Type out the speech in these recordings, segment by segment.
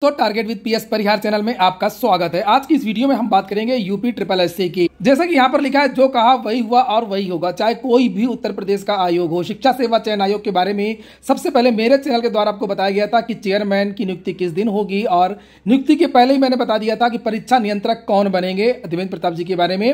तो target with PS Parihar channel में आपका स्वागत है आज की इस वीडियो में हम बात करेंगे यूपी ट्रिपल एस की जैसा कि यहाँ पर लिखा है जो कहा वही हुआ और वही होगा चाहे कोई भी उत्तर प्रदेश का आयोग हो शिक्षा सेवा चयन आयोग के बारे में सबसे पहले मेरे चैनल के द्वारा आपको बताया गया था कि चेयरमैन की नियुक्ति किस दिन होगी और नियुक्ति के पहले ही मैंने बता दिया था कि परीक्षा नियंत्रक कौन बनेंगे देवेंद्र प्रताप जी के बारे में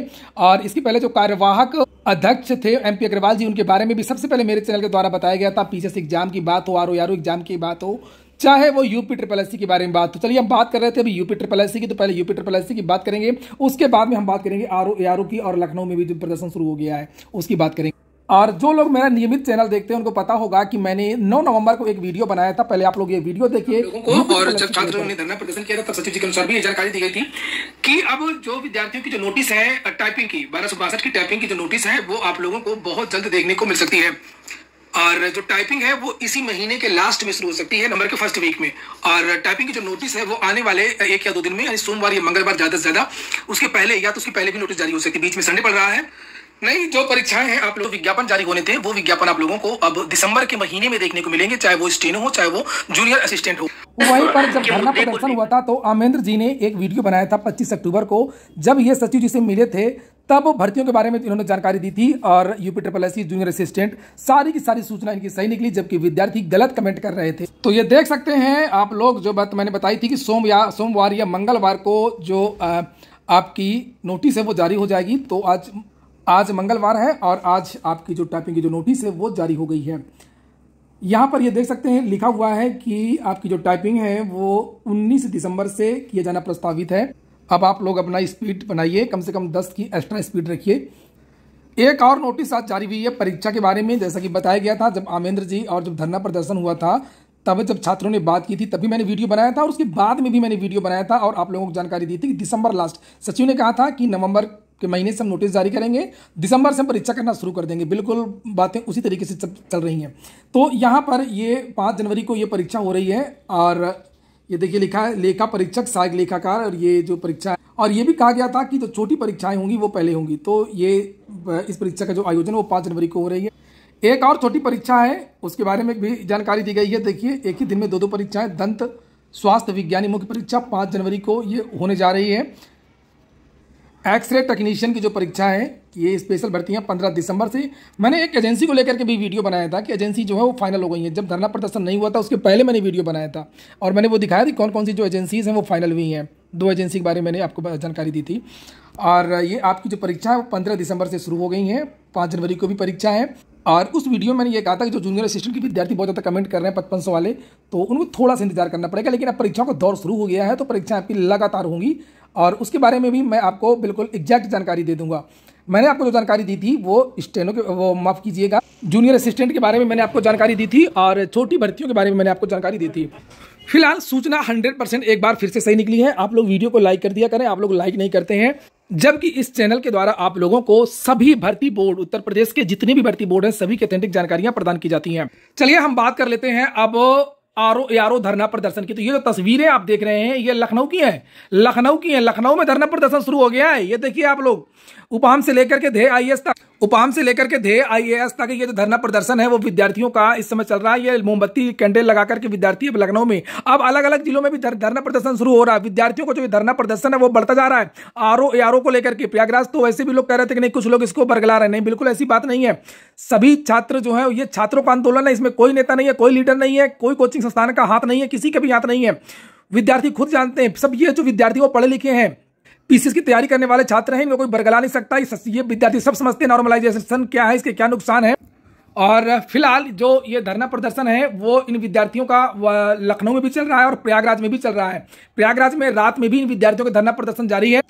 और इसके पहले जो कार्यवाहक अध्यक्ष थे एम पी अग्रवाल जी उनके बारे में भी सबसे पहले मेरे चैनल के द्वारा बताया गया था पीसीएस एग्जाम की बात हो आर एग्जाम की बात हो चाहे वो यूपी ट्रिपल एस के बारे में बात तो चलिए हम बात कर रहे थे अभी यूपी ट्रिपल एस की तो पहले यूपी ट्रिपल एस की बात करेंगे उसके बाद में हम बात करेंगे आर ओ की और लखनऊ में भी जो प्रदर्शन शुरू हो गया है उसकी बात करेंगे और जो लोग मेरा नियमित चैनल देखते हैं उनको पता होगा कि मैंने 9 नवंबर को एक वीडियो बनाया था पहले आप लोग ये वीडियो देखिए और जब छात्रों ने धरना प्रदर्शन किया था सचिव जी के अनुसार भी जानकारी दी गई थी कि अब जो विद्यार्थियों की जो नोटिस है टाइपिंग की बारह की टाइपिंग की जो नोटिस है वो आप लोगों को बहुत जल्द देखने को मिल सकती है और जो टाइपिंग है वो इसी महीने के लास्ट में शुरू हो सकती है नंबर के फर्स्ट वीक में और टाइपिंग की जो नोटिस है वो आने वाले एक या दो दिन में यानी सोमवार या मंगलवार ज्यादा से ज्यादा उसके पहले या तो उसके पहले भी नोटिस जारी हो सकती है बीच में संडे पड़ रहा है नहीं जो परीक्षाएं हैं आप लोग विज्ञापन जारी होने थे वो विज्ञापन आप लोगों को अब दिसंबर के महीने में देखने को मिलेंगे चाहे वो स्टेनो हो चाहे वो जूनियर असिस्टेंट हो वहीं पर जब धरना प्रदर्शन हुआ था तो आमेंद्र जी ने एक वीडियो बनाया था 25 अक्टूबर को जब ये सचिव जी से मिले थे तब भर्तियों के बारे में इन्होंने जानकारी दी थी और UP triple S junior assistant सारी की सारी सूचना इनकी सही निकली जबकि विद्यार्थी गलत कमेंट कर रहे थे तो ये देख सकते हैं आप लोग जो बात मैंने बताई थी कि सोम या सोमवार या मंगलवार को जो आ, आपकी नोटिस है वो जारी हो जाएगी तो आज आज मंगलवार है और आज आपकी जो टाइपिंग की जो नोटिस है वो जारी हो गई है यहाँ पर ये देख सकते हैं लिखा हुआ है कि आपकी जो टाइपिंग है वो 19 दिसंबर से किया जाना प्रस्तावित है अब आप लोग अपना स्पीड बनाइए कम से कम 10 की एक्स्ट्रा स्पीड रखिए एक और नोटिस आज जारी हुई है परीक्षा के बारे में जैसा कि बताया गया था जब आमेंद्र जी और जब धरना प्रदर्शन हुआ था तब जब छात्रों ने बात की थी तभी मैंने वीडियो बनाया था और उसके बाद में भी मैंने वीडियो बनाया था और आप लोगों को जानकारी दी थी कि दिसंबर लास्ट सचिव ने कहा था कि नवंबर के महीने से हम नोटिस जारी करेंगे दिसंबर से हम परीक्षा करना शुरू कर देंगे बिल्कुल बातें उसी तरीके से चल रही हैं तो यहाँ पर ये पाँच जनवरी को ये परीक्षा हो रही है और ये देखिए लिखा है लेखा परीक्षक सहायक लेखाकार और ये जो परीक्षा है और ये भी कहा गया था कि जो छोटी परीक्षाएं होंगी वो पहले होंगी तो ये इस परीक्षा का जो आयोजन वो पाँच जनवरी को हो रही है एक और छोटी परीक्षा है उसके बारे में भी जानकारी दी गई है देखिए एक ही दिन में दो दो परीक्षाएं दंत स्वास्थ्य विज्ञानी मुख्य परीक्षा पाँच जनवरी को ये होने जा रही है एक्सरे टेक्नीशियन की जो परीक्षा है ये स्पेशल भर्ती है पंद्रह दिसंबर से मैंने एक एजेंसी को लेकर के भी वीडियो बनाया था कि एजेंसी जो है वो फाइनल हो गई है जब धरना प्रदर्शन नहीं हुआ था उसके पहले मैंने वीडियो बनाया था और मैंने वो दिखाया कि कौन कौन सी जो एजेंसीज़ हैं वो फाइनल हुई हैं दो एजेंसी के बारे में मैंने आपको जानकारी दी थी और ये आपकी जो परीक्षा है वो पंद्रह दिसंबर से शुरू हो गई है पाँच जनवरी को भी परीक्षा है और उस वीडियो में मैंने ये कहा था कि जो जूनियर असिस्टेंट के विद्यार्थी बहुत ज़्यादा कमेंट कर रहे हैं पचपन सौ वाले तो उनको थोड़ा सा इंतजार करना पड़ेगा लेकिन अब परीक्षा का दौर शुरू हो गया है तो परीक्षाएं आपकी लगातार होंगी और उसके बारे में भी मैं आपको बिल्कुल एग्जैक्ट जानकारी दे दूंगा मैंने आपको जो जानकारी दी थी वो स्टेनो के वो माफ़ कीजिएगा जूनियर असिस्टेंट के बारे में मैंने आपको जानकारी दी थी और छोटी भर्तियों के बारे में मैंने आपको जानकारी दी थी फिलहाल सूचना 100 परसेंट एक बार फिर से सही निकली है आप लोग वीडियो को लाइक कर दिया करें आप लोग लाइक नहीं करते हैं जबकि इस चैनल के द्वारा आप लोगों को सभी भर्ती बोर्ड उत्तर प्रदेश के जितने भी भर्ती बोर्ड हैं सभी के अथेंटिक जानकारियां प्रदान की जाती हैं चलिए हम बात कर लेते हैं अब आरो यारो धरना प्रदर्शन की तो ये जो तस्वीरें आप देख रहे हैं ये लखनऊ की हैं लखनऊ की हैं लखनऊ में धरना प्रदर्शन शुरू हो गया है ये देखिए आप लोग उपहाम से लेकर के धे आई तक उपाम से लेकर के ध्येय आईएएस तक ये जो धरना प्रदर्शन है वो विद्यार्थियों का इस समय चल रहा है ये मोमबत्ती कैंडल लगा करके विद्यार्थी अब लखनऊ में अब अलग अलग जिलों में भी धरना प्रदर्शन शुरू हो रहा है विद्यार्थियों को जो धरना प्रदर्शन है वो बढ़ता जा रहा है आरओ ओ को लेकर के प्रयागराज तो वैसे भी लोग कह रहे थे कि नहीं कुछ लोग इसको बरगला रहे नहीं बिल्कुल ऐसी बात नहीं है सभी छात्र जो है ये छात्रों का आंदोलन है इसमें कोई नेता नहीं है कोई लीडर नहीं है कोई कोचिंग संस्थान का हाथ नहीं है किसी के भी हाथ नहीं है विद्यार्थी खुद जानते हैं सब ये जो विद्यार्थी वो पढ़े लिखे हैं पीसीएस की तैयारी करने वाले छात्र हैं इनको कोई बरगला नहीं सकता ये विद्यार्थी सब समझते हैं नॉर्मलाइजेशन क्या है इसके क्या नुकसान है और फिलहाल जो ये धरना प्रदर्शन है वो इन विद्यार्थियों का लखनऊ में भी चल रहा है और प्रयागराज में भी चल रहा है प्रयागराज में रात में भी इन विद्यार्थियों का धरना प्रदर्शन जारी है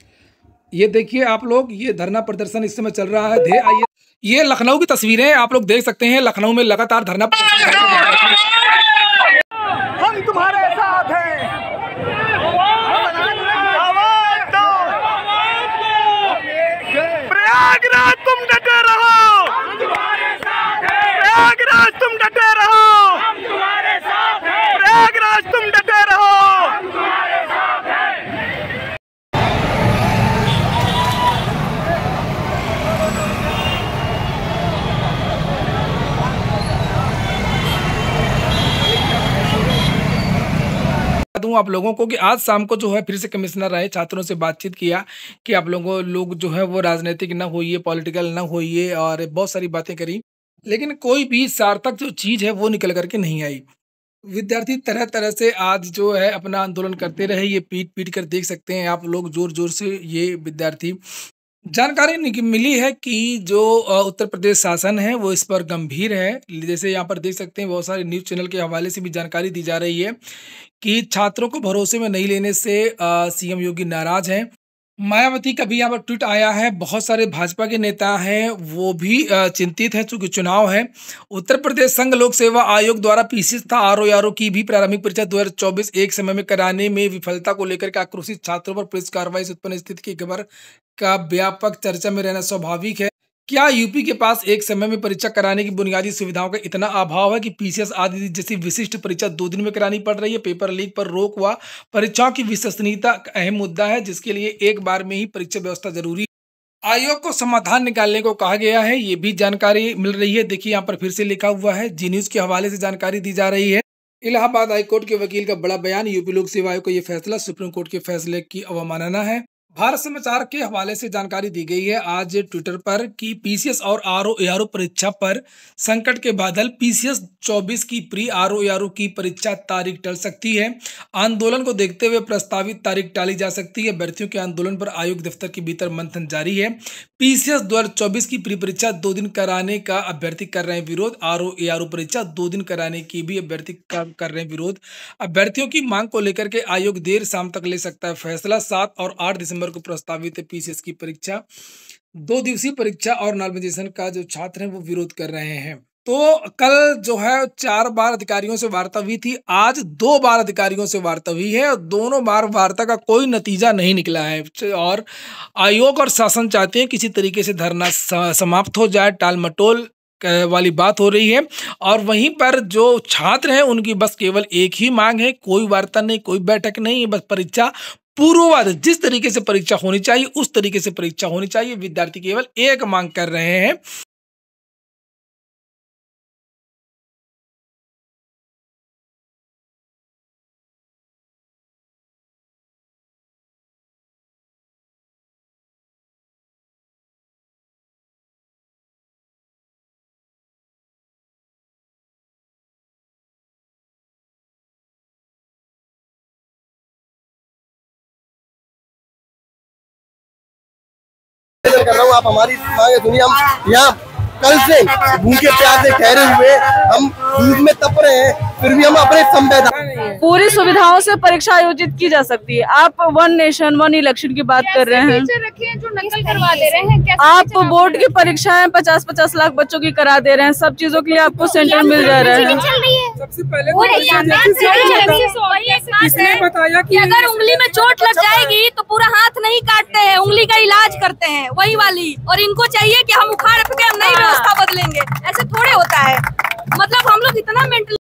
ये देखिए आप लोग ये धरना प्रदर्शन इस समय चल रहा है ये लखनऊ की तस्वीरें आप लोग देख सकते हैं लखनऊ में लगातार धरना प्रदर्शन हूँ आप लोगों को कि आज शाम को जो है फिर से कमिश्नर आए छात्रों से बातचीत किया कि आप लोगों लोग जो है वो राजनीतिक ना होइए पॉलिटिकल ना होइए और बहुत सारी बातें करी लेकिन कोई भी सार्थक जो चीज़ है वो निकल करके नहीं आई विद्यार्थी तरह तरह से आज जो है अपना आंदोलन करते रहे ये पीट पीट कर देख सकते हैं आप लोग जोर जोर से ये विद्यार्थी जानकारी मिली है कि जो उत्तर प्रदेश शासन है वो इस पर गंभीर है जैसे यहाँ पर देख सकते हैं बहुत सारे न्यूज़ चैनल के हवाले से भी जानकारी दी जा रही है कि छात्रों को भरोसे में नहीं लेने से सीएम योगी नाराज हैं मायावती का भी यहाँ पर ट्वीट आया है बहुत सारे भाजपा के नेता हैं वो भी चिंतित हैं चूंकि चुनाव है उत्तर प्रदेश संघ लोक सेवा आयोग द्वारा पीसी तथा आर ओ की भी प्रारंभिक परीक्षा 2024 एक समय में कराने में विफलता को लेकर के आक्रोशित छात्रों पर पुलिस कार्रवाई से उत्पन्न स्थिति की खबर का व्यापक चर्चा में रहना स्वाभाविक है क्या यूपी के पास एक समय में परीक्षा कराने की बुनियादी सुविधाओं का इतना अभाव है कि पीसीएस आदि जैसी विशिष्ट परीक्षा दो दिन में करानी पड़ रही है पेपर लीक पर रोक व परीक्षाओं की विश्वसनीयता अहम मुद्दा है जिसके लिए एक बार में ही परीक्षा व्यवस्था जरूरी आयोग को समाधान निकालने को कहा गया है ये भी जानकारी मिल रही है देखिए यहाँ पर फिर से लिखा हुआ है जी न्यूज के हवाले से जानकारी दी जा रही है इलाहाबाद हाईकोर्ट के वकील का बड़ा बयान यूपी लोक सेवा आयोग का ये फैसला सुप्रीम कोर्ट के फैसले की अवमानना है भारत समाचार के हवाले से जानकारी दी गई है आज ट्विटर पर कि पीसीएस और आर ओ आर परीक्षा पर संकट के बादल पीसीएस 24 की प्री आर ओ आर की परीक्षा तारीख टल सकती है आंदोलन को देखते हुए प्रस्तावित तारीख टाली जा सकती है अभ्यर्थियों के आंदोलन पर आयोग दफ्तर के भीतर मंथन जारी है पीसीएस दो की प्री परीक्षा दो दिन कराने का अभ्यर्थी कर रहे हैं विरोध आर ओ आर परीक्षा दो दिन कराने की भी अभ्यर्थी कर रहे हैं विरोध अभ्यर्थियों की मांग को लेकर के आयोग देर शाम तक ले सकता है फैसला सात और आठ दिसंबर दिसंबर को प्रस्तावित है पीसीएस की परीक्षा दो दिवसीय परीक्षा और नॉर्मलाइजेशन का जो छात्र हैं वो विरोध कर रहे हैं तो कल जो है चार बार अधिकारियों से वार्ता हुई थी आज दो बार अधिकारियों से वार्ता हुई है दोनों बार वार्ता का कोई नतीजा नहीं निकला है और आयोग और शासन चाहते हैं किसी तरीके से धरना समाप्त हो जाए टाल मटोल वाली बात हो रही है और वहीं पर जो छात्र हैं उनकी बस केवल एक ही मांग है कोई वार्ता नहीं कोई बैठक नहीं बस परीक्षा पूर्ववाद जिस तरीके से परीक्षा होनी चाहिए उस तरीके से परीक्षा होनी चाहिए विद्यार्थी केवल एक मांग कर रहे हैं कर रहा हूँ आप हमारी मांगे सुनिए हम यहाँ कल से भूखे प्यासे ठहरे हुए हम धूप में तप रहे हैं फिर भी हम अपने संविधान पूरी सुविधाओं से परीक्षा आयोजित की जा सकती है आप वन नेशन वन इलेक्शन की बात कर रहे हैं जो नकल करवा दे रहे हैं आप बोर्ड की परीक्षाएं पचास पचास लाख बच्चों की करा दे रहे हैं सब चीजों के लिए आपको तो सेंटर मिल जा रहा है सबसे पहले तो किसने बताया कि अगर उंगली में चोट लग अच्छा। जाएगी तो पूरा हाथ नहीं काटते हैं उंगली का इलाज करते हैं वही वाली और इनको चाहिए कि हम उखाड़ के हम नई हाँ। व्यवस्था बदलेंगे ऐसे थोड़े होता है मतलब हम लोग इतना मेंटल